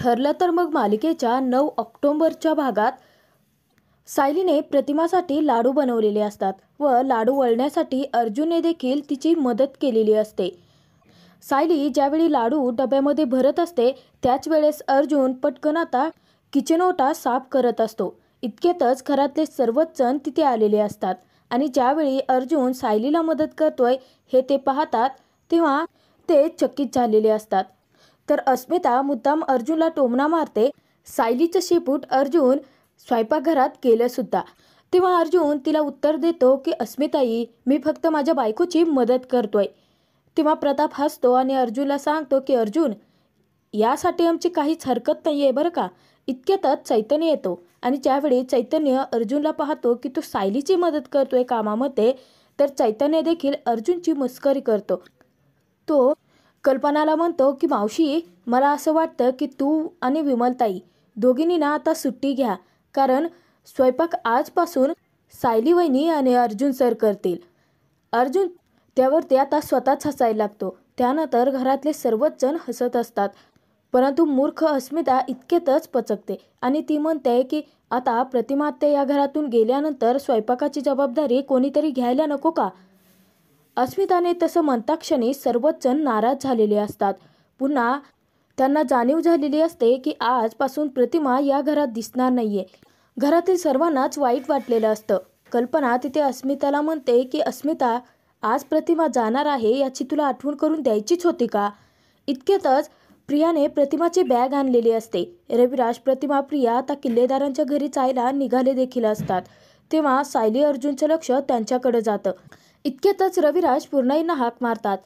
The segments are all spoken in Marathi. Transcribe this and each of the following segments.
ठरलं तर मग मालिकेच्या नऊ ऑक्टोंबरच्या भागात सायलीने प्रतिमासाठी लाडू बनवलेले असतात व लाडू वळण्यासाठी अर्जुनने देखील तिची मदत केलेली असते सायली ज्यावेळी लाडू डब्यामध्ये भरत असते त्याच वेळेस अर्जुन पटकन आता किचनोटा साफ करत असतो इतकेतच घरातले सर्वच जण तिथे आलेले असतात आणि ज्यावेळी अर्जुन सायलीला मदत करतोय हे ते पाहतात तेव्हा ते चकित झालेले असतात तर अस्मिता मुद्दाम अर्जुनला टोमणा मारते सायलीचं शेपूट अर्जुन स्वयंपाकघरात केलं सुद्धा तेव्हा अर्जुन तिला उत्तर देतो की अस्मिताई मी फक्त माझ्या बायकोची मदत करतोय तेव्हा प्रताप हसतो आणि अर्जुनला सांगतो की अर्जुन यासाठी आमची काहीच हरकत नाही आहे बरं का इतक्यातच चैतन्य येतो आणि ज्यावेळी चैतन्य अर्जुनला पाहतो की तो सायलीची मदत करतोय कामामध्ये तर चैतन्य देखील अर्जुनची मस्करी करतो तो कल्पनाला म्हणतो की मावशी मला असं वाटतं की तू आणि विमलताई दोघींनी ना आता सुट्टी घ्या कारण स्वयंपाक आजपासून सायली वहिनी आणि अर्जुन सर करतील अर्जुन त्यावर ते आता स्वतःच हसायला लागतो त्यानंतर घरातले सर्वच जण हसत असतात परंतु मूर्ख अस्मिता इतकेतच पचकते आणि ती म्हणते की आता प्रतिमात्या या घरातून गेल्यानंतर स्वयंपाकाची जबाबदारी कोणीतरी घ्यायला नको का अस्मिताने तसं मंताक्षणी सर्वच जण नाराज झालेले असतात पुन्हा त्यांना जाणीव झालेली असते की आजपासून प्रतिमा या घरात दिसणार नाहीये घरातील सर्वांनाच वाईट वाटलेलं असतं कल्पना तिथे अस्मिताला म्हणते की अस्मिता आज प्रतिमा जाणार आहे याची तुला आठवण करून द्यायचीच होती का इतक्यातच प्रियाने प्रतिमाची बॅग आणलेली असते रविराज प्रतिमा प्रिया आता किल्लेदारांच्या घरी जायला निघाले देखील असतात तेव्हा सायली अर्जुनचं लक्ष त्यांच्याकडे जातं इतक्यातच रविराज पूर्णाईंना हाक मारतात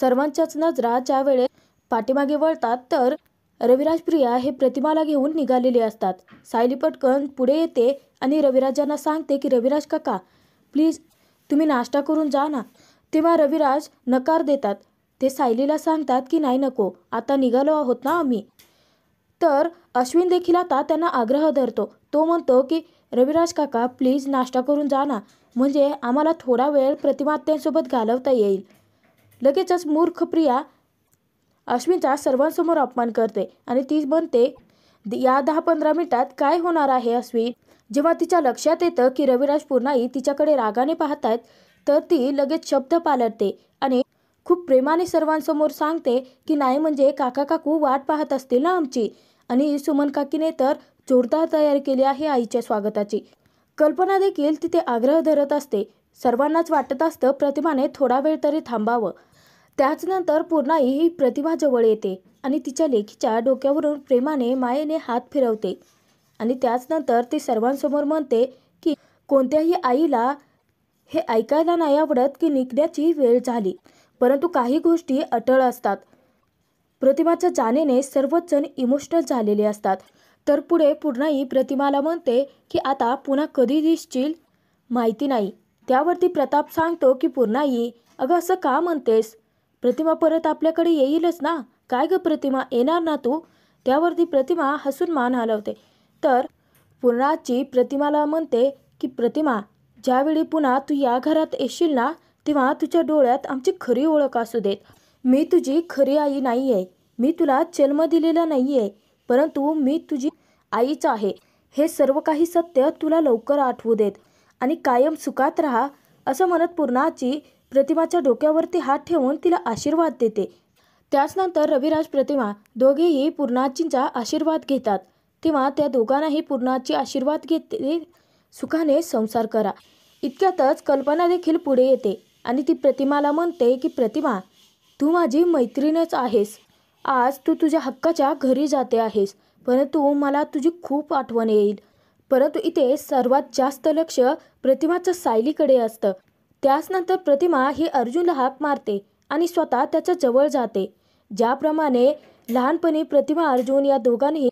सर्वांच्याच नजरा ज्या वेळेस पाठीमागे वळतात तर रविराज प्रिया हे प्रतिमाला घेऊन निघालेले असतात सायली पटकन पुढे येते आणि रविराजांना सांगते की रविराज काका प्लीज तुम्ही नाश्ता करून जा ना तेव्हा रविराज नकार देतात ते सायलीला सांगतात की नाही नको आता निघालो आहोत ना आम्ही तर अश्विन देखील आता त्यांना आग्रह धरतो तो म्हणतो की रविराज काका प्लीज नाश्ता करून जा ना म्हणजे आम्हाला थोडा वेळ प्रतिमात्यांसोबत घालवता येईल लगेचच मूर्ख प्रिया अश्विनचा सर्वांसमोर अपमान करते आणि ती म्हणते या दहा पंधरा मिनिटात काय होणार आहे अश्विन जेव्हा तिच्या लक्षात येतं की रविराज पूर्णाई तिच्याकडे रागाने पाहतात तर ती लगेच शब्द पालटते आणि खूप प्रेमाने सर्वांसमोर सांगते की नाही म्हणजे काका काकू वाट पाहत असतील ना आमची आणि सुमन काकीने तर जोरदार तयारी केली आहे आईच्या स्वागताची कल्पना देखील तिथे आग्रह धरत असते सर्वांनाच वाटत असतं प्रतिमाने थोडा वेळ तरी थांबावं त्याच नंतर पूर्णाई ही प्रतिमा जवळ येते आणि तिच्या लेखीच्या डोक्यावरून प्रेमाने मायेने हात फिरवते आणि त्याच नंतर ती सर्वांसमोर म्हणते की कोणत्याही आईला हे ऐकायला नाही आवडत की निघण्याची वेळ झाली परंतु काही गोष्टी अटळ असतात प्रतिमाच्या जाणीने सर्वच जण इमोशनल झालेले असतात तर पुढे पूर्णाई प्रतिमाला म्हणते की आता पुन्हा कधी दिसशील माहिती नाही त्यावरती प्रताप सांगतो की पूर्णाई अगं असं का म्हणतेस प्रतिमा परत आपल्याकडे येईलच ना काय गं प्रतिमा येणार ना तू त्यावरती प्रतिमा हसून मान हलवते तर पूर्णाची प्रतिमाला म्हणते की प्रतिमा ज्यावेळी पुन्हा तू या घरात येशील ना तेव्हा तुझ्या डोळ्यात आमची खरी ओळख असू देत मी तुझी खरी आई नाही आहे मी तुला जन्म दिलेला नाही आहे परंतु मी तुझी आईच आहे हे सर्व काही सत्य तुला लवकर आठवू देत आणि कायम सुखात राहा असं म्हणत पूर्णाची प्रतिमाच्या डोक्यावरती हात ठेवून तिला आशीर्वाद देते त्याचनंतर रविराज प्रतिमा दोघेही पूर्णाजींचा आशीर्वाद घेतात तेव्हा त्या दोघांनाही पूर्णाची आशीर्वाद घेते सुखाने संसार करा इतक्यातच कल्पना देखील पुढे येते आणि ती प्रतिमाला म्हणते की प्रतिमा तू माझी मैत्रीणच आहेस आज तू तुझ्या हक्काच्या घरी जाते आहेस परंतु मला तुझी खूप आठवण येईल परंतु इथे सर्वात जास्त लक्ष प्रतिमाच्या सायलीकडे असतं त्याच नंतर प्रतिमा ही अर्जुनला हाक मारते आणि स्वतः त्याच्या जवळ जाते ज्याप्रमाणे लहानपणी प्रतिमा अर्जुन या दोघांनी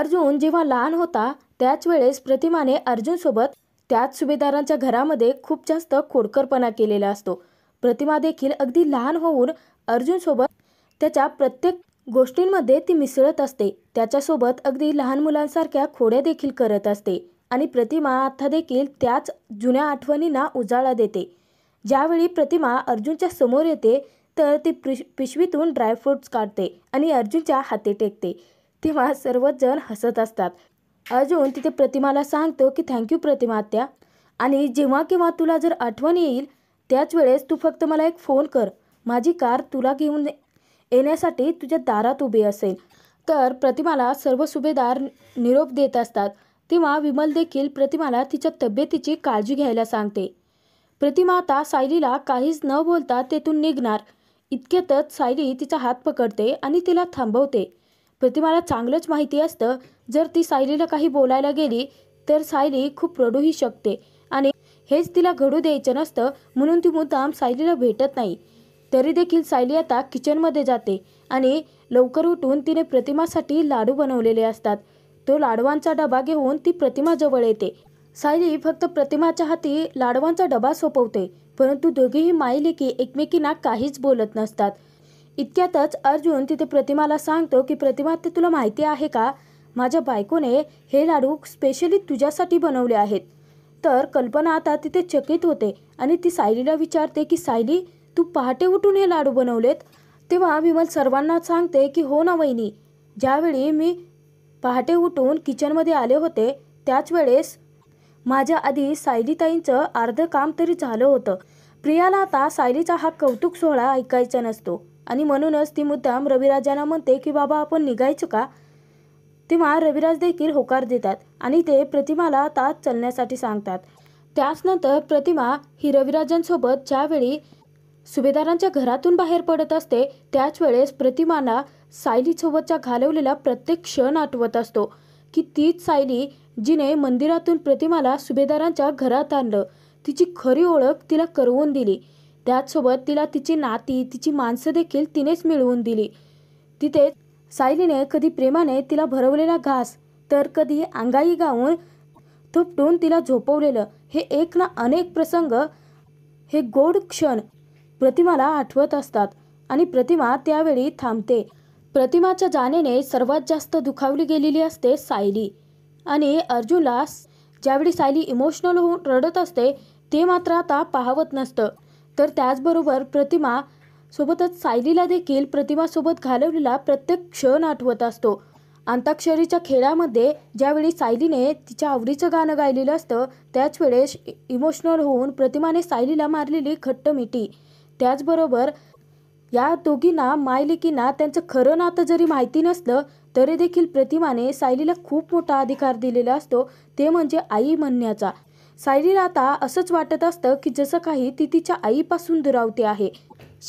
अर्जुन जेव्हा लहान होता त्याच वेळेस प्रतिमाने अर्जुनसोबत त्याच सुभेदारांच्या घरामध्ये खूप जास्त खोडकरपणा केलेला असतो प्रतिमा देखील अगदी लहान होऊन अर्जुनसोबत त्याच्या प्रत्येक गोष्टींमध्ये ती मिसळत असते त्याच्यासोबत अगदी लहान मुलांसारख्या खोड्या देखील करत असते आणि प्रतिमा आता देखील त्याच जुन्या आठवणींना उजाळा देते ज्यावेळी प्रतिमा अर्जुनच्या समोर येते तर ती पिश पिशवीतून ड्रायफ्रूट्स काढते आणि अर्जुनच्या हाती टेकते तेव्हा सर्वच जण हसत असतात अर्जुन तिथे प्रतिमाला सांगतो की थँक्यू प्रतिमा त्या आणि जेव्हा किंवा तुला जर आठवण येईल त्याच वेळेस तू फक्त मला एक फोन कर माझी कार तुला घेऊन येण्यासाठी तुझ्या दारात उभी असेल तर प्रतिमाला सर्व सुभेदार निरोप देत असतात तेव्हा विमल देखील प्रतिमाला तिच्या तब्येतीची काळजी घ्यायला सांगते प्रतिमा आता सायलीला काहीच न बोलता तेथून निघणार इतक्यातच सायली तिचा हात पकडते आणि तिला थांबवते प्रतिमाला चांगलंच माहिती असतं जर ती सायलीला काही बोलायला गेली तर सायली खूप रडूही शकते आणि हेच तिला घडू द्यायचं नसतं म्हणून ती मुद्दाम सायलीला भेटत नाही तरी देखील सायली आता किचनमध्ये जाते आणि लवकर उठून तिने प्रतिमासाठी लाडू बनवलेले असतात तो लाडवांचा डबा घेऊन ती प्रतिमाजवळ येते सायली फक्त प्रतिमाच्या हाती लाडवांचा डबा सोपवते परंतु दोघेही की एकमेकींना काहीच बोलत नसतात इतक्यातच अर्जुन तिथे प्रतिमाला सांगतो की प्रतिमा ते तुला माहिती आहे का माझ्या बायकोने हे लाडू स्पेशली तुझ्यासाठी बनवले आहेत तर कल्पना आता तिथे चकित होते आणि ती सायलीला विचारते की सायली तू पहाटे उठून हे लाडू बनवलेत तेव्हा विमल सर्वांना सांगते की हो ना वहिनी ज्यावेळी मी पहाटे उठून किचनमध्ये आले होते त्याच वेळेस माझ्या आधी सायलीताईंचं अर्धं काम तरी झालं होतं प्रियाला आता सायलीचा हा कौतुक सोहळा ऐकायचा नसतो आणि म्हणूनच ती मुद्दाम रविराजांना म्हणते की बाबा आपण निघायचं का तेव्हा रविराज देखील होकार देतात आणि ते प्रतिमाला तात चलण्यासाठी सांगतात त्याचनंतर प्रतिमा ही रविराजांसोबत ज्यावेळी सुभेदारांच्या घरातून बाहेर पडत असते त्याच वेळेस प्रतिमाना सायलीसोबतच्या घालवलेला प्रत्येक क्षण आठवत असतो की तीच सायली जिने मंदिरातून प्रतिमाला सुभेदारांच्या घरात आणलं तिची खरी ओळख तिला करवून दिली त्याचसोबत तिला तिची नाती तिची माणसं देखील तिनेच मिळवून दिली तिथे सायलीने कधी प्रेमाने तिला भरवलेला घास तर कधी अंगाई गाऊन थुपटून तिला झोपवलेलं हे एक ना अनेक प्रसंग हे गोड क्षण प्रतिमाला आठवत असतात आणि प्रतिमा त्यावेळी थांबते प्रतिमाच्या जाण्याने सर्वात जास्त दुखावली गेलेली असते सायली आणि अर्जुनला ज्यावेळी सायली इमोशनल होऊन रडत असते ते मात्र आता पाहवत नसतं तर त्याचबरोबर प्रतिमा सोबतच सायलीला देखील प्रतिमासोबत घालवलेला प्रत्येक क्षण आठवत असतो अंताक्षरीच्या खेळामध्ये ज्यावेळी सायलीने तिच्या आवडीचं गाणं गायलेलं असतं त्याच वेळेस इमोशनल होऊन प्रतिमाने सायलीला मारलेली खट्ट मिठी त्याचबरोबर या दोघींना मायलिकींना त्यांचं खरं नातं जरी माहिती नसलं तरी देखील प्रतिमाने सायलीला खूप मोठा अधिकार दिलेला असतो ते म्हणजे आई म्हणण्याचा सायलीला आता असंच वाटत असतं की जसं काही ती तिच्या आईपासून दुरावते आहे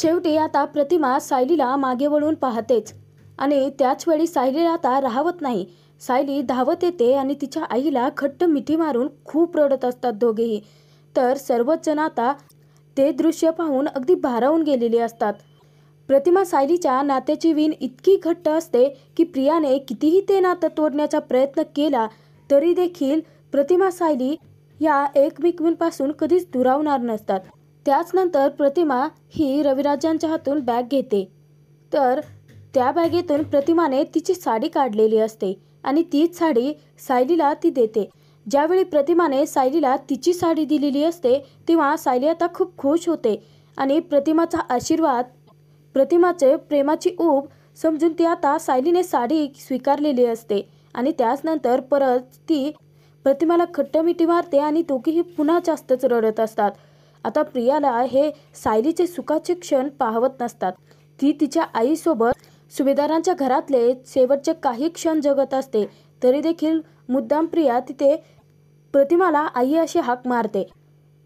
शेवटी आता प्रतिमा सायलीला मागे वळून पाहतेच आणि त्याच वेळी सायलीला आता राहवत नाही सायली धावत येते आणि तिच्या आईला खट्ट मिठी मारून खूप रडत असतात दोघेही तर सर्वच जण आता ते दृश्य पाहून अगदी भारावून गेलेले असतात प्रतिमा सायलीच्या नात्याची विण इतकी घट्ट असते की प्रियाने कितीही ते नातं तोडण्याचा प्रयत्न केला तरी देखील प्रतिमा सायली या एकमेकींपासून कधीच दुरावणार नसतात त्याचनंतर नंतर प्रतिमा ही रविराजांच्या हातून बॅग घेते तर त्या बॅगेतून प्रतिमाने तिची साडी काढलेली असते आणि तीच साडी सायलीला ती देते ज्यावेळी प्रतिमाने सायलीला तिची साडी दिलेली असते तेव्हा सायली आता खूप खुश होते आणि प्रतिमाचा आशीर्वाद प्रतिमाचे प्रेमाची ऊब समजून ती आता सायलीने साडी स्वीकारलेली असते आणि त्याचनंतर नंतर परत ती प्रतिमाला खट्टमिठी मारते आणि दोघेही पुन्हा जास्तच रडत असतात आता प्रियाला हे सायलीचे सुखाचे क्षण पाहवत नसतात ती तिच्या आईसोबत सुभेदारांच्या घरातले शेवटचे काही क्षण जगत असते तरी देखील मुद्दाम प्रिया तिथे प्रतिमाला आई अशी हाक मारते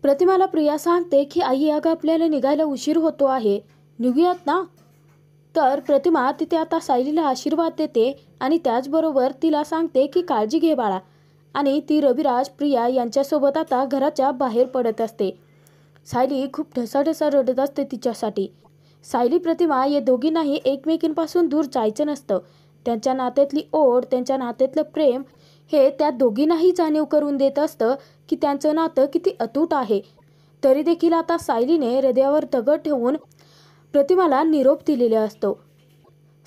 प्रतिमाला प्रिया सांगते की आई अगं आपल्याला निघायला उशीर होतो आहे निघूयात ना तर प्रतिमा तिथे आता सायलीला आशीर्वाद देते आणि त्याचबरोबर तिला सांगते की काळजी घे बाळा आणि ती रविराज प्रिया यांच्यासोबत आता घराच्या बाहेर पडत असते सायली खूप ढसाढसा रडत असते तिच्यासाठी सायली प्रतिमा या दोघींनाही एकमेकींपासून दूर जायचं नसतं त्यांच्या नात्यातली ओढ त्यांच्या नात्यातलं प्रेम हे त्या दोघींनाही जाणीव करून देत असतं की त्यांचं नातं किती अतूट आहे तरी देखील आता सायलीने हृदयावर दगड ठेवून प्रतिमाला निरोप दिलेला असतो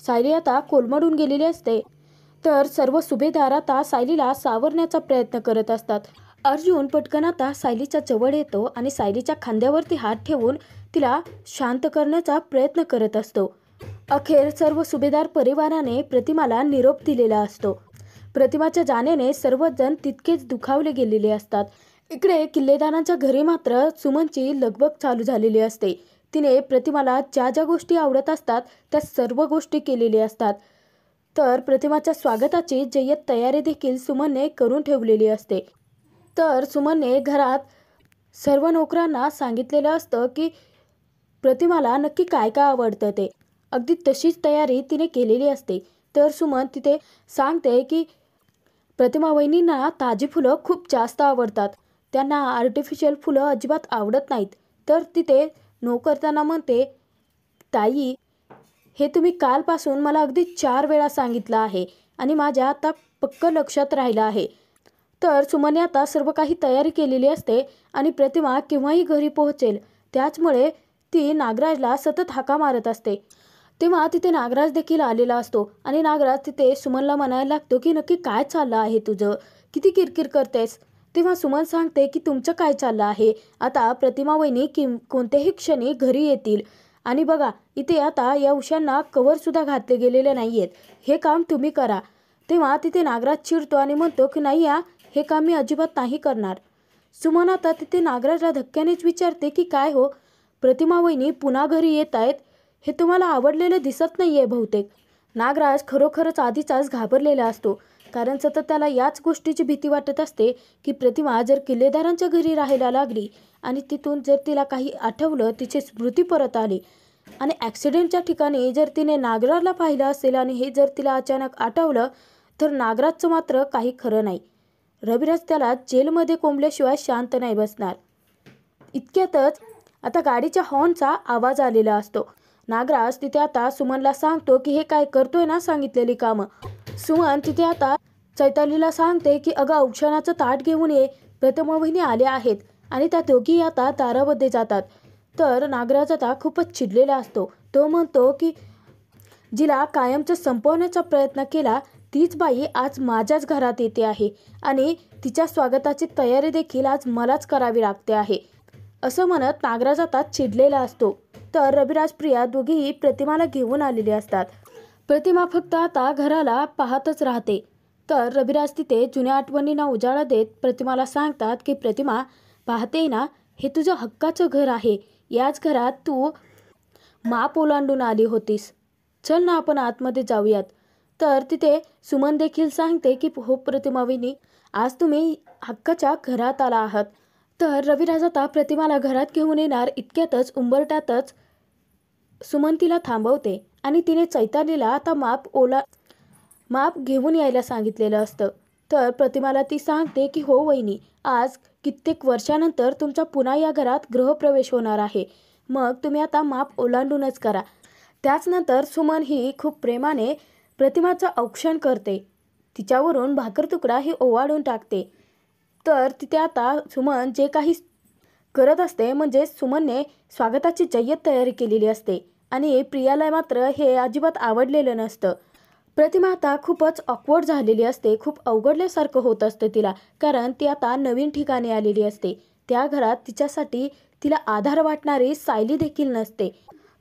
सायली आता कोलमडून गेलेली असते तर सर्व सुभेदार आता सायलीला सावरण्याचा प्रयत्न करत असतात अर्जुन पटकन आता सायलीच्या जवळ येतो आणि सायलीच्या खांद्यावरती हात ठेवून तिला शांत करण्याचा प्रयत्न करत असतो अखेर सर्व सुभेदार परिवाराने प्रतिमाला निरोप दिलेला असतो प्रतिमाच्या जाण्याने सर्वजण तितकेच दुखावले गेलेले असतात इकडे किल्लेदारांच्या घरी मात्र सुमनची लगबग चालू झालेली असते तिने प्रतिमाला ज्या ज्या गोष्टी आवडत असतात त्या सर्व गोष्टी केलेल्या असतात तर प्रतिमाच्या स्वागताची जय्यत तयारी देखील सुमनने करून ठेवलेली असते तर सुमनने घरात सर्व नोकरांना सांगितलेलं असतं की प्रतिमाला नक्की काय काय आवडतं ते अगदी तशीच तयारी तिने केलेली असते तर सुमन तिथे सांगते की प्रतिमा वहिनींना ताजी फुलं खूप जास्त आवडतात त्यांना आर्टिफिशियल फुलं अजिबात आवडत नाहीत तर तिथे नो करताना म्हणते ताई हे तुम्ही कालपासून मला अगदी चार वेळा सांगितलं आहे आणि माझ्या आता पक्क लक्षात राहिलं आहे तर सुमने आता सर्व काही तयारी केलेली असते आणि प्रतिमा केव्हाही घरी पोहोचेल त्याचमुळे ती नागराजला सतत हाका मारत असते तेव्हा तिथे नागराज देखील आलेला असतो आणि नागराज तिथे सुमनला म्हणायला लागतो की नक्की काय चाललं आहे तुझं किती किरकिर करतेस तेव्हा सुमन सांगते की तुमचं काय चाललं आहे आता प्रतिमा वहिनी कि कोणत्याही क्षणी घरी येतील आणि बघा इथे आता या उशांना सुद्धा घातले गेलेले नाही आहेत हे काम तुम्ही करा तेव्हा तिथे नागराज चिडतो आणि म्हणतो की नाही या हे काम मी अजिबात नाही करणार सुमन आता तिथे नागराजला धक्क्यानेच विचारते की काय हो प्रतिमा वहिनी पुन्हा घरी येत आहेत हे तुम्हाला आवडलेलं दिसत नाही आहे बहुतेक नागराज खरोखरच आधीचाच घाबरलेला असतो कारण सतत त्याला याच गोष्टीची भीती वाटत असते की प्रतिमा जर किल्लेदारांच्या घरी राहायला लागली आणि तिथून जर तिला काही आठवलं तिची स्मृती परत आली आणि ॲक्सिडेंटच्या ठिकाणी जर तिने नागराजला पाहिलं असेल आणि हे जर तिला अचानक आठवलं तर नागराजचं मात्र काही खरं नाही रविराज त्याला जेलमध्ये कोंबल्याशिवाय शांत नाही बसणार इतक्यातच आता गाडीच्या हॉर्नचा आवाज आलेला असतो नागराज तिथे आता सुमनला सांगतो की हे काय करतोय ना सांगितलेली कामं सुमन तिथे आता चैतालीला सांगते की अगं औक्षणाचं ताट घेऊन ये प्रथमा आले आहेत आणि त्या दोघी आता तारामध्ये जातात तर नागराज आता खूपच चिडलेला असतो तो म्हणतो की जिला कायमचं संपवण्याचा प्रयत्न केला तीच बाई आज माझ्याच घरात येते आहे आणि तिच्या स्वागताची तयारी देखील आज मलाच करावी लागते आहे असं म्हणत नागराज आता चिडलेला असतो तर रविराज प्रिया दोघीही प्रतिमाला घेऊन आलेली असतात प्रतिमा फक्त आता घराला पाहतच राहते तर रविराज तिथे जुन्या आठवणींना उजाळा देत प्रतिमाला सांगतात की प्रतिमा पाहते ना हे तुझं हक्काचं घर आहे याच घरात तू माप ओलांडून आली होतीस चल ना आपण आतमध्ये जाऊयात तर तिथे सुमन देखील सांगते की हो प्रतिमाविनी आज तुम्ही हक्काच्या घरात आला आहात तर रविराज आता प्रतिमाला घरात घेऊन येणार इतक्यातच उंबरट्यातच सुमन तिला थांबवते आणि तिने चैतालीला आता माप ओला माप घेऊन यायला सांगितलेलं असतं तर प्रतिमाला ती सांगते की हो वहिनी आज कित्येक वर्षानंतर तुमचा पुन्हा या घरात गृहप्रवेश होणार आहे मग तुम्ही आता माप ओलांडूनच करा त्याचनंतर सुमन ही खूप प्रेमाने प्रतिमाचं औक्षण करते तिच्यावरून भाकर तुकडा ही ओवाळून टाकते तर तिथे आता सुमन जे काही करत असते म्हणजे सुमनने स्वागताची जय्यत तयारी केलेली असते आणि प्रियाला मात्र हे अजिबात आवडलेलं नसतं प्रतिमा आता खूपच ऑकवर्ड झालेली असते खूप अवघडल्यासारखं होत असतं तिला कारण ती आता नवीन ठिकाणी आलेली असते त्या घरात तिच्यासाठी तिला आधार वाटणारी सायली देखील नसते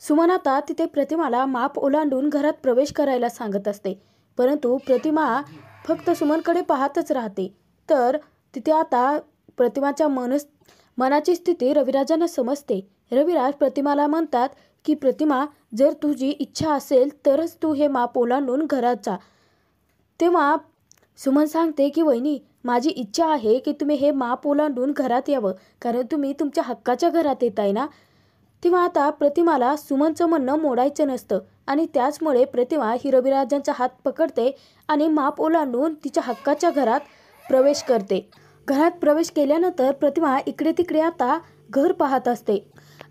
सुमन आता तिथे प्रतिमाला माप ओलांडून घरात प्रवेश करायला सांगत असते परंतु प्रतिमा फक्त सुमनकडे पाहतच राहते तर तिथे आता प्रतिमाच्या मनस मनाची स्थिती रविराजांना समजते रविराज प्रतिमाला म्हणतात की प्रतिमा जर तुझी इच्छा असेल तरच तू हे माप ओलांडून घरात जा तेव्हा सुमन सांगते की वहिनी माझी इच्छा आहे की तुम्ही हे माप ओलांडून घरात यावं कारण तुम्ही तुमच्या हक्काच्या घरात येत आहे ना तेव्हा आता प्रतिमाला सुमनचं म्हणणं मोडायचं नसतं आणि त्याचमुळे प्रतिमा ही रविराजांचा हात पकडते आणि माप ओलांडून तिच्या हक्काच्या घरात प्रवेश करते घरात प्रवेश केल्यानंतर प्रतिमा इकडे तिकडे आता घर पाहत असते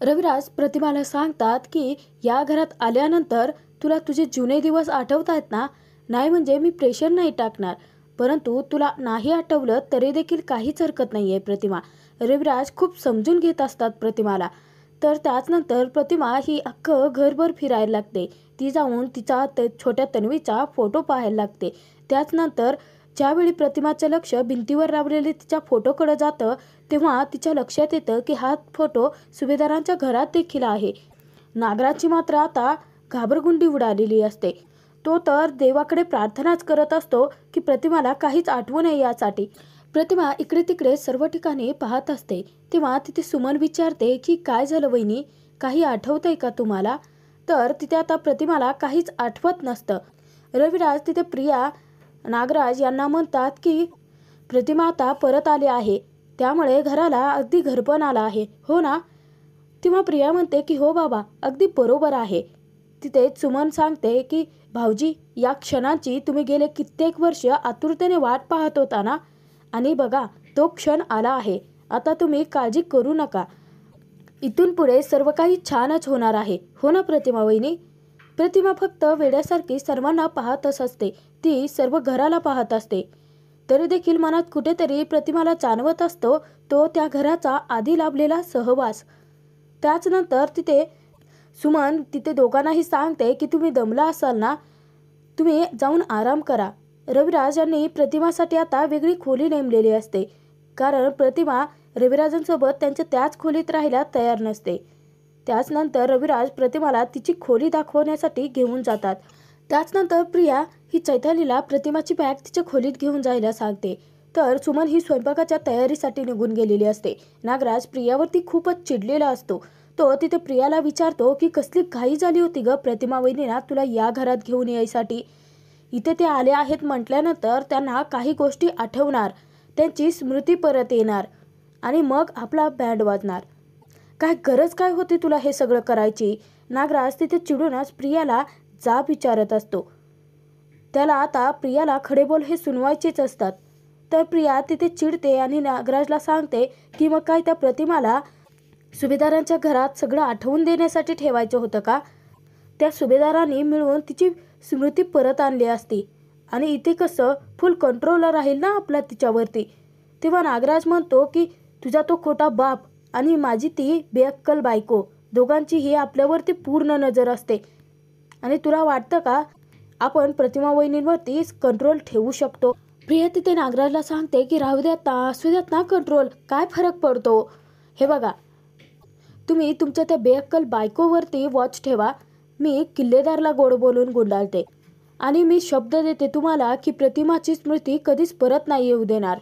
रविराज प्रतिमाला सांगतात की या घरात आल्यानंतर तुला तुझे जुने दिवस आठवत आहेत ना नाही म्हणजे मी प्रेशर नाही टाकणार परंतु तुला नाही आठवलं तरी देखील काहीच हरकत नाही आहे प्रतिमा रविराज खूप समजून घेत असतात प्रतिमाला तर त्याचनंतर प्रतिमा ही अख्खं घरभर फिरायला लागते ती जाऊन तिचा ते छोट्या तन्वीचा फोटो पाहायला लागते त्याचनंतर ज्यावेळी प्रतिमाचं लक्ष भिंतीवर लावलेले तिच्या फोटोकडे जातं तेव्हा तिच्या लक्षात येतं की हा फोटो सुभेदारांच्या घरात देखील आहे नागराची मात्र आता घाबरगुंडी उडालेली असते तो तर देवाकडे प्रार्थनाच करत असतो की प्रतिमाला काहीच आठवू नये यासाठी प्रतिमा इकडे तिकडे सर्व ठिकाणी पाहत असते तेव्हा तिथे सुमन विचारते की काय झालं वहिनी काही आहे का तुम्हाला तर तिथे आता प्रतिमाला काहीच आठवत नसतं रविराज तिथे प्रिया नागराज यांना म्हणतात की प्रतिमाता परत आली आहे त्यामुळे घराला अगदी घरपण आला आहे हो ना तेव्हा प्रिया म्हणते की हो बाबा अगदी बरोबर आहे तिथे सुमन सांगते की भाऊजी या क्षणाची तुम्ही गेले कित्येक वर्ष आतुरतेने वाट पाहत होता ना आणि बघा तो क्षण आला आहे आता तुम्ही काळजी करू नका इथून पुढे सर्व काही छानच होणार आहे हो ना प्रतिमा वहिनी प्रतिमा फक्त वेड्यासारखी सर्वांना पाहतच असते ती सर्व घराला पाहत असते तरी देखील मनात कुठेतरी प्रतिमाला जाणवत असतो तो त्या घराचा आधी लाभलेला सहवास त्याचनंतर तिथे सुमन तिथे दोघांनाही सांगते की तुम्ही दमला असाल ना तुम्ही जाऊन आराम करा रविराज यांनी प्रतिमासाठी आता वेगळी खोली नेमलेली असते कारण प्रतिमा रविराजांसोबत त्यांच्या त्याच खोलीत राहायला तयार नसते त्याचनंतर रविराज प्रतिमाला तिची खोली दाखवण्यासाठी घेऊन जातात त्याचनंतर प्रिया ही चैतालीला प्रतिमाची बॅग तिच्या खोलीत घेऊन जायला सांगते तर सुमन ही स्वयंपाकाच्या तयारीसाठी निघून गेलेली असते नागराज प्रियावरती खूपच चिडलेला असतो तो तिथे प्रियाला विचारतो की कसली घाई झाली होती ग प्रतिमा वहिनीला तुला या घरात घेऊन यायसाठी इथे ते आले आहेत म्हटल्यानंतर त्यांना काही गोष्टी आठवणार त्यांची स्मृती परत येणार आणि मग आपला बँड वाजणार काय गरज काय होती तुला हे सगळं करायची नागराज तिथे चिडूनच प्रियाला जाब विचारत असतो त्याला आता प्रियाला खडेबोल हे सुनवायचेच असतात तर प्रिया तिथे चिडते आणि नागराजला सांगते की मग काय त्या प्रतिमाला सुभेदारांच्या घरात सगळं आठवून देण्यासाठी ठेवायचं होतं का त्या सुभेदारांनी मिळून तिची स्मृती परत आणली असती आणि इथे कसं फुल कंट्रोल राहील ना आपला तिच्यावरती तेव्हा नागराज म्हणतो की तुझा तो खोटा बाप आणि माझी ती बेअक्कल बायको दोघांची ही आपल्यावरती पूर्ण नजर असते आणि तुला वाटतं का आपण प्रतिमा वहिनींवरतीच कंट्रोल ठेवू शकतो प्रिया तिथे नागराजला सांगते की राहू द्यात ना असू द्यात ना कंट्रोल काय फरक पडतो हे बघा तुम्ही तुमच्या त्या बेअक्कल बायकोवरती वॉच ठेवा मी किल्लेदारला गोड बोलून गुंडाळते आणि मी शब्द देते तुम्हाला की प्रतिमाची स्मृती कधीच परत नाही येऊ देणार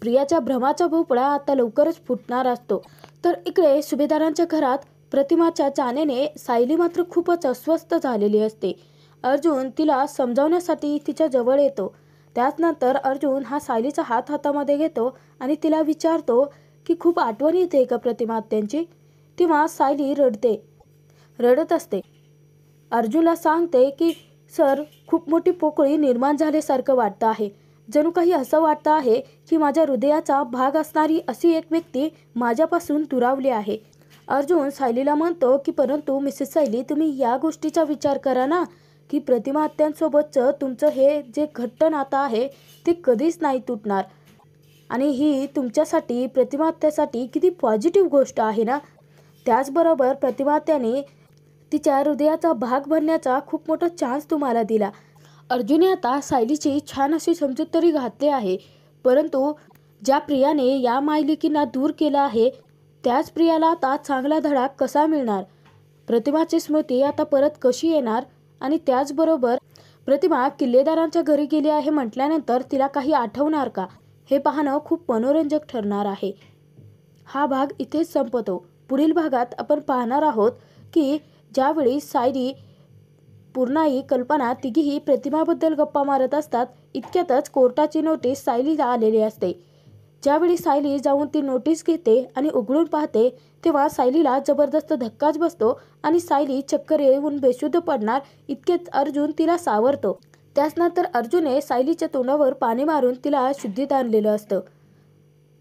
प्रियाच्या भ्रमाचा भोपळा आता लवकरच फुटणार असतो तर इकडे सुभेदारांच्या घरात प्रतिमाच्या चानेने सायली मात्र खूपच अस्वस्थ झालेली असते अर्जुन तिला समजावण्यासाठी तिच्या जवळ येतो त्याचनंतर अर्जुन हा सायलीचा हात हातामध्ये घेतो आणि तिला विचारतो की खूप आठवण येते का प्रतिमा त्यांची तेव्हा सायली रडते रडत असते अर्जुनला सांगते की सर खूप मोठी पोकळी निर्माण झाल्यासारखं वाटतं आहे जणू काही असं वाटतं आहे की माझ्या हृदयाचा भाग असणारी अशी एक व्यक्ती माझ्यापासून दुरावली आहे अर्जुन सायलीला म्हणतो की परंतु मिसेस सायली तुम्ही या गोष्टीचा विचार करा ना की प्रतिमा आत्यांसोबतचं तुमचं हे जे घट्ट आता आहे ते कधीच नाही तुटणार आणि ही तुमच्यासाठी प्रतिमा किती पॉझिटिव्ह गोष्ट आहे ना त्याचबरोबर प्रतिमा तिच्या हृदयाचा भाग भरण्याचा खूप मोठा चान्स तुम्हाला दिला अर्जुने आता सायलीची छान अशी समजूत तरी घातली आहे परंतु ज्या प्रियाने या मायलिकींना दूर केलं आहे त्याच प्रियाला आता चांगला धडा कसा मिळणार प्रतिमाची स्मृती आता परत कशी येणार आणि त्याचबरोबर प्रतिमा किल्लेदारांच्या घरी गेली आहे म्हटल्यानंतर तिला काही आठवणार का हे पाहणं खूप मनोरंजक ठरणार आहे हा भाग इथेच संपतो पुढील भागात आपण पाहणार आहोत की ज्यावेळी सायरी पूर्णाई कल्पना तिघीही प्रतिमाबद्दल गप्पा मारत असतात इतक्यातच कोर्टाची नोटीस सायलीला आलेली असते ज्यावेळी सायली जाऊन ती नोटीस घेते आणि उघडून पाहते तेव्हा सायलीला जबरदस्त धक्काच बसतो आणि सायली चक्कर येऊन बेशुद्ध पडणार इतकेच अर्जुन तिला सावरतो त्याचनंतर अर्जुने सायलीच्या तोंडावर पाणी मारून तिला शुद्धीत आणलेलं असतं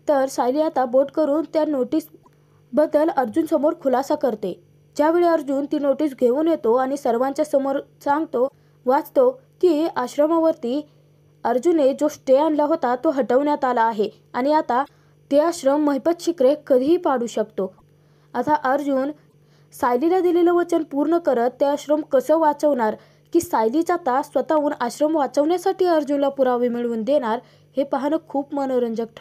तर सायली आता बोट करून त्या नोटीस अर्जुन समोर खुलासा करते ज्यावेळी अर्जुन ती नोटीस घेऊन येतो आणि सर्वांच्या समोर सांगतो वाचतो की आश्रमावरती अर्जुने जो स्टे आणला होता तो हटवण्यात आला आहे आणि आता ते आश्रम महिपत शिकरे कधीही पाडू शकतो आता अर्जुन सायलीला दिलेलं वचन पूर्ण करत ते आश्रम कसं वाचवणार की सायलीचा तास स्वतःहून आश्रम वाचवण्यासाठी अर्जुनला पुरावे मिळवून देणार हे पाहणं खूप मनोरंजक